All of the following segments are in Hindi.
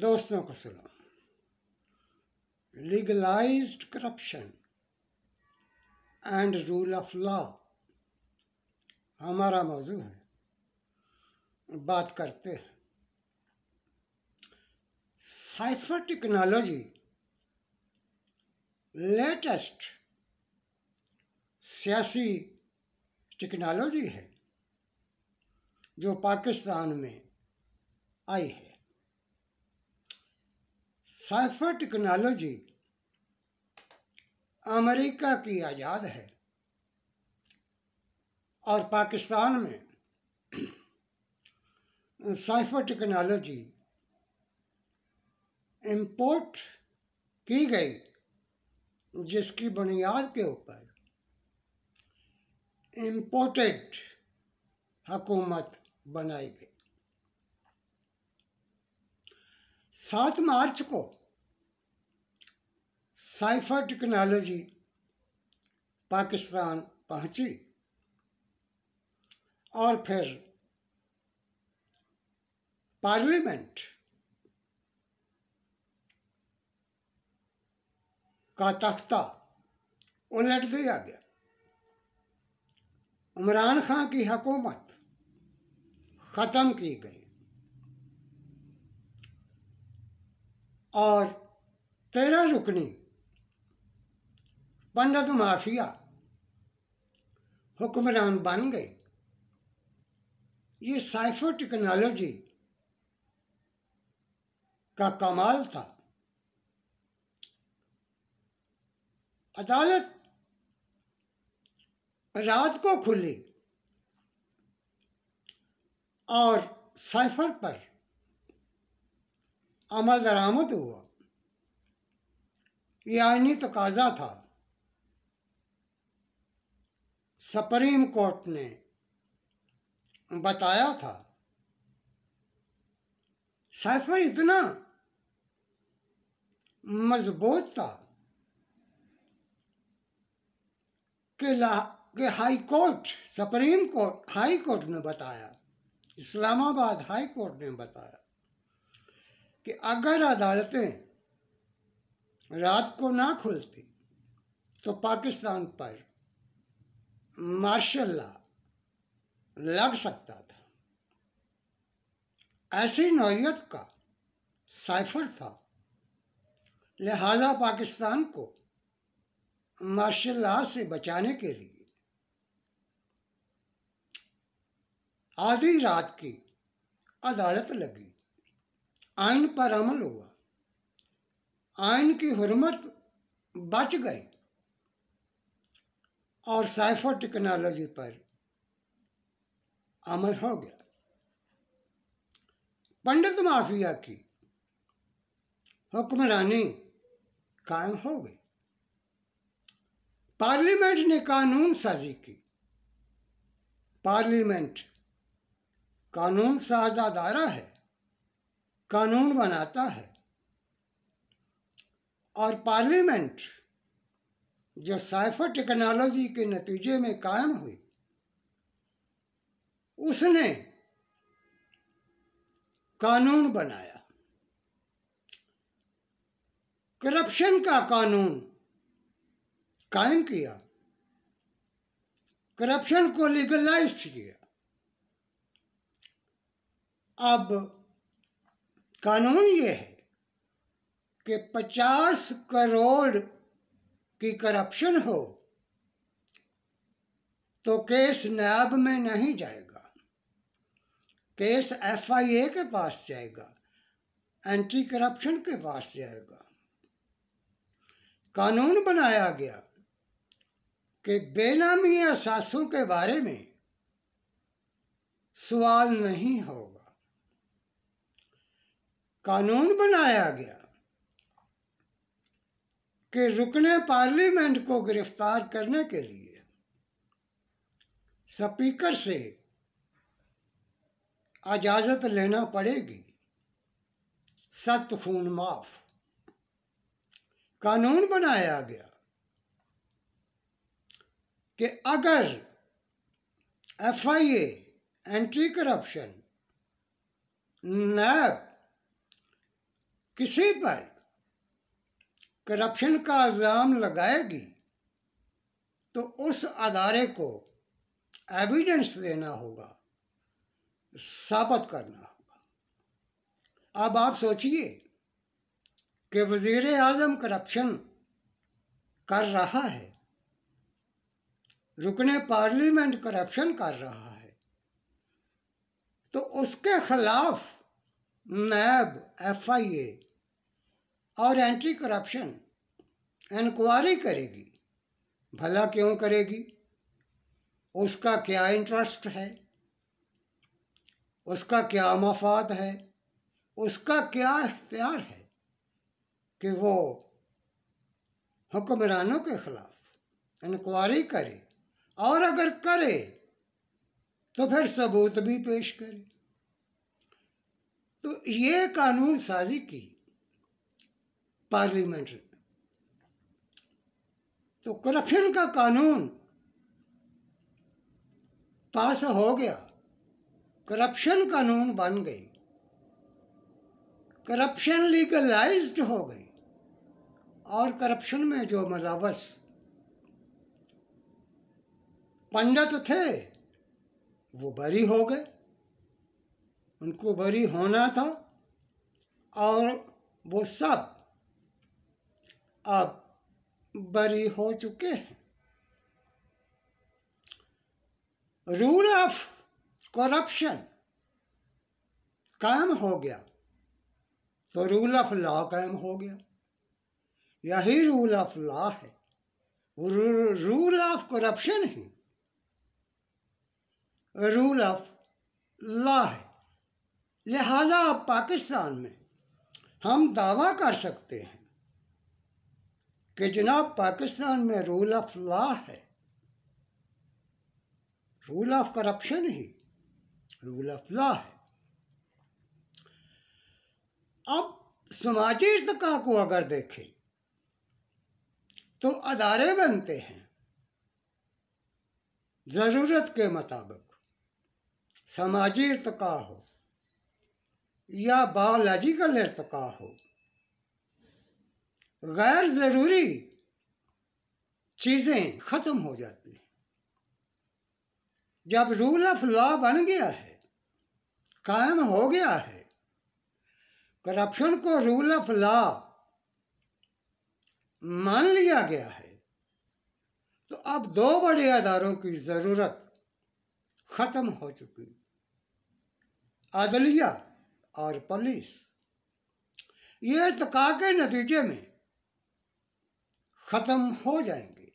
दोस्तों को सुनो legalized corruption and rule of law हमारा मौजू है बात करते हैं साइफर टेक्नोलॉजी लेटेस्ट सियासी टेक्नोलॉजी है जो पाकिस्तान में आई है साइफर टेक्नोलॉजी अमेरिका की आज़ाद है और पाकिस्तान में साइफर टेक्नोलॉजी इंपोर्ट की गई जिसकी बुनियाद के ऊपर इंपोर्टेड हकूमत बनाई गई सात मार्च को साइफर टेक्नोलॉजी पाकिस्तान पहुंची और फिर पार्लियामेंट का तख्ता उलट दिया गया इमरान खान की हकूमत ख़त्म की गई और तेरह रुकनी पंडित माफिया हुक्मरान बन गए ये साइफर टेक्नोलॉजी का कमाल था अदालत रात को खुली और साइफर पर अमल दरामद हुआ यह आइनी तकाजा था सुप्रीम कोर्ट ने बताया था साइफर इतना मजबूत था कि के high court supreme court high court ने बताया इस्लामाबाद हाई कोर्ट ने बताया कि अगर अदालतें रात को ना खुलती तो पाकिस्तान पर मार्शल ला लड़ सकता था ऐसी नौीयत का साइफर था लिहाजा पाकिस्तान को मार्शल ला से बचाने के लिए आधी रात की अदालत लगी आइन पर अमल हुआ आइन की हरमत बच गई और साइफर टेक्नोलॉजी पर अमल हो गया पंडित माफिया की हुक्मरानी कायम हो गई पार्लियामेंट ने कानून साजी की पार्लियामेंट कानून साजा दारा है कानून बनाता है और पार्लियामेंट जो साइफर टेक्नोलॉजी के नतीजे में कायम हुई उसने कानून बनाया करप्शन का कानून कायम किया करप्शन को लीगलाइज किया अब कानून ये है कि 50 करोड़ कि करप्शन हो तो केस नैब में नहीं जाएगा केस एफआईए के पास जाएगा एंटी करप्शन के पास जाएगा कानून बनाया गया कि बेनामी असासों के बारे में सवाल नहीं होगा कानून बनाया गया कि रुकने पार्लियामेंट को गिरफ्तार करने के लिए स्पीकर से इजाजत लेना पड़ेगी सत खून माफ कानून बनाया गया कि अगर एफ आई ए करप्शन नैब किसी पर करप्शन का इल्ज़ाम लगाएगी तो उस अदारे को एविडेंस देना होगा साबित करना होगा अब आप सोचिए कि वजीर आजम करप्शन कर रहा है रुकने पार्लियामेंट करप्शन कर रहा है तो उसके खिलाफ नैब एफ आई ए और एंटी करप्शन इंक्वायरी करेगी भला क्यों करेगी उसका क्या इंटरेस्ट है उसका क्या मफाद है उसका क्या इख्तियार है कि वो हुक्मरानों के ख़िलाफ़ इंक्वायरी करे और अगर करे तो फिर सबूत भी पेश करे तो ये कानून साजी की पार्लियामेंट तो करप्शन का कानून पास हो गया करप्शन कानून बन गई करप्शन लीगलाइज्ड हो गई और करप्शन में जो मुलावस पंडित थे वो बरी हो गए उनको बरी होना था और वो सब अब बरी हो चुके हैं रूल ऑफ करप्शन कायम हो गया तो रूल ऑफ लॉ कायम हो गया यही रूल ऑफ लॉ है रूल ऑफ करप्शन ही रूल ऑफ लॉ है लिहाजा अब पाकिस्तान में हम दावा कर सकते हैं कि जनाब पाकिस्तान में रूल ऑफ लॉ है रूल ऑफ करप्शन ही रूल ऑफ लॉ है अब समाजी इरतका को अगर देखें तो अदारे बनते हैं ज़रूरत के मुताबिक समाजी इरतका हो या बायोलॉजिकल इरतका हो गैर ज़रूरी चीज़ें ख़त्म हो जाती हैं जब रूल ऑफ लॉ बन गया है कायम हो गया है करप्शन को रूल ऑफ लॉ मान लिया गया है तो अब दो बड़े अदारों की ज़रूरत ख़त्म हो चुकी अदलिया और पुलिस ये इतका के नतीजे में ख़त्म हो जाएंगे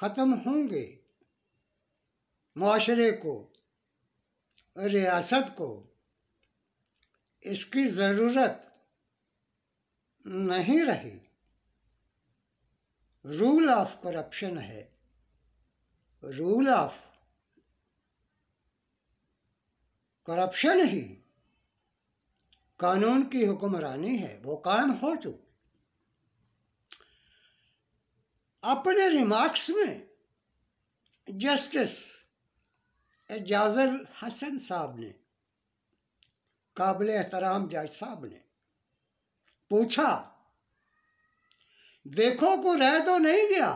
ख़त्म होंगे माशरे को रियासत को इसकी ज़रूरत नहीं रही रूल ऑफ करप्शन है रूल ऑफ करप्शन ही कानून की हुक्मरानी है वो कायम हो चुकी अपने रिमार्क्स में जस्टिस एजाजल हसन साहब ने काबिल एहतराम जज साहब ने पूछा देखो को रह तो नहीं गया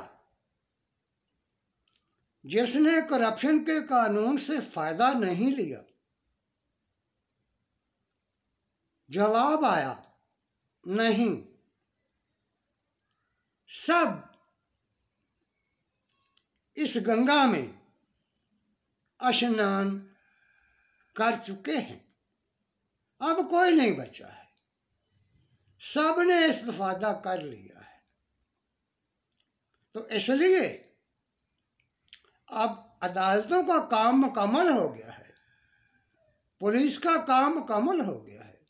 जिसने करप्शन के कानून से फायदा नहीं लिया जवाब आया नहीं सब इस गंगा में स्नान कर चुके हैं अब कोई नहीं बचा है सबने इस्तफादा कर लिया है तो इसलिए अब अदालतों का काम मुकम्मल हो गया है पुलिस का काम मुकम्मल हो गया है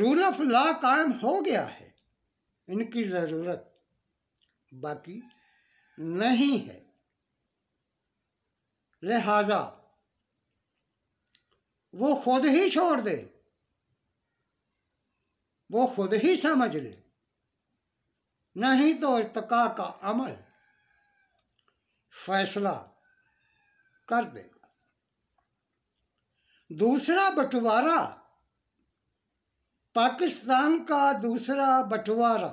रूल ऑफ लॉ कायम हो गया है इनकी ज़रूरत बाकी नहीं है लिहाजा वो खुद ही छोड़ दे वो खुद ही समझ ले नहीं तो इतका का अमल फैसला कर देगा दूसरा बंटवारा पाकिस्तान का दूसरा बंटवारा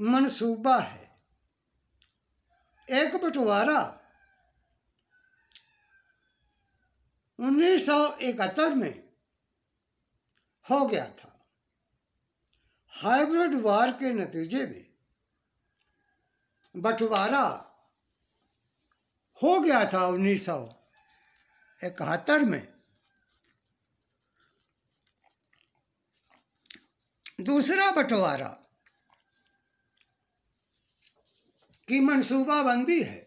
मनसूबा है एक बंटवारा उन्नीस सौ इकहत्तर में हो गया था हाइब्रिड वार के नतीजे में बंटवारा हो गया था उन्नीस सौ इकहत्तर में दूसरा बंटवारा की मनसूबाबंदी है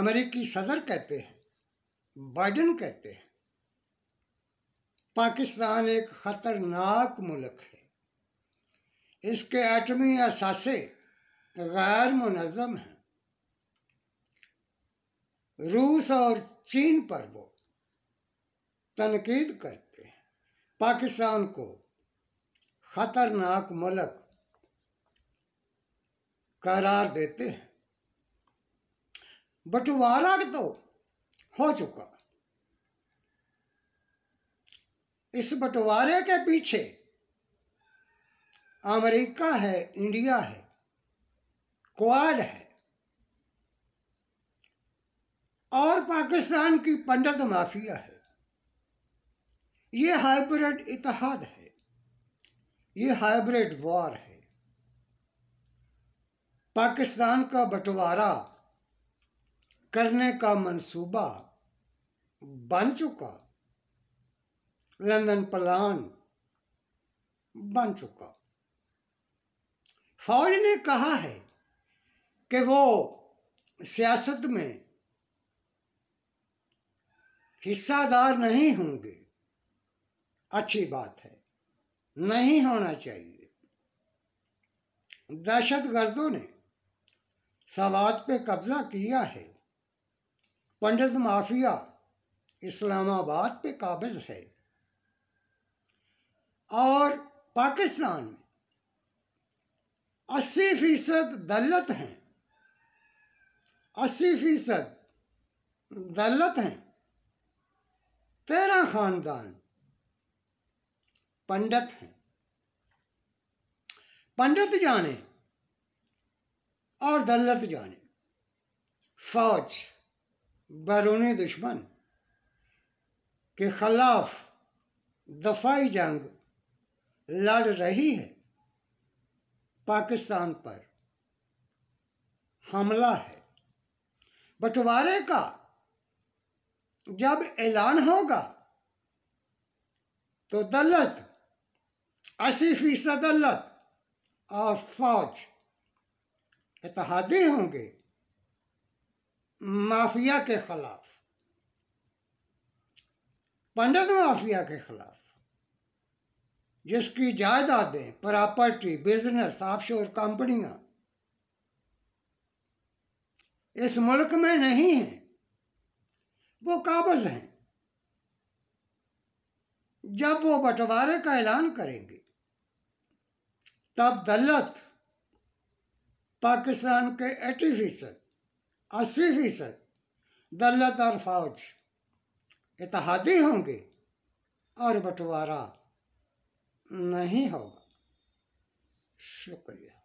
अमेरिकी सदर कहते हैं बाइडन कहते हैं पाकिस्तान एक खतरनाक मुल्क है इसके एटमी असासे गैर मुनज़म हैं रूस और चीन पर वो तनकीद करते हैं पाकिस्तान को खतरनाक मुल्क करार देते हैं बंटवारा तो हो चुका इस बंटवारे के पीछे अमेरिका है इंडिया है क्वाड है और पाकिस्तान की पंडित माफिया है ये हाइब्रिड इतिहाद है ये हाइब्रिड वॉर है पाकिस्तान का बंटवारा करने का मंसूबा बन चुका लंदन प्लान बन चुका फौज ने कहा है कि वो सियासत में हिस्सादार नहीं होंगे अच्छी बात है नहीं होना चाहिए दहशतगर्दों ने सवाद पे कब्जा किया है पंडित माफिया इस्लामाबाद पे काबिज है और पाकिस्तान में अस्सी फीसद दलत हैं अस्सी फीसद दलत हैं तेरह खानदान पंडित हैं पंडित जाने और दलत जाने फौज बैरूनी दुश्मन के खिलाफ दफाई जंग लड़ रही है पाकिस्तान पर हमला है बंटवारे का जब ऐलान होगा तो दलत अस्सी फीसद दलत और फौज इतिहादी होंगे माफिया के खिलाफ पंडित माफिया के खिलाफ जिसकी जायदादें प्रॉपर्टी बिजनेस ऑफशोर कंपनियां इस मुल्क में नहीं है वो काबज हैं जब वो बंटवारे का ऐलान करेंगे तब दलत पाकिस्तान के 80 फीसद अस्सी फीसद दलत और फौज इतिहादी होंगे और बंटवारा नहीं होगा शुक्रिया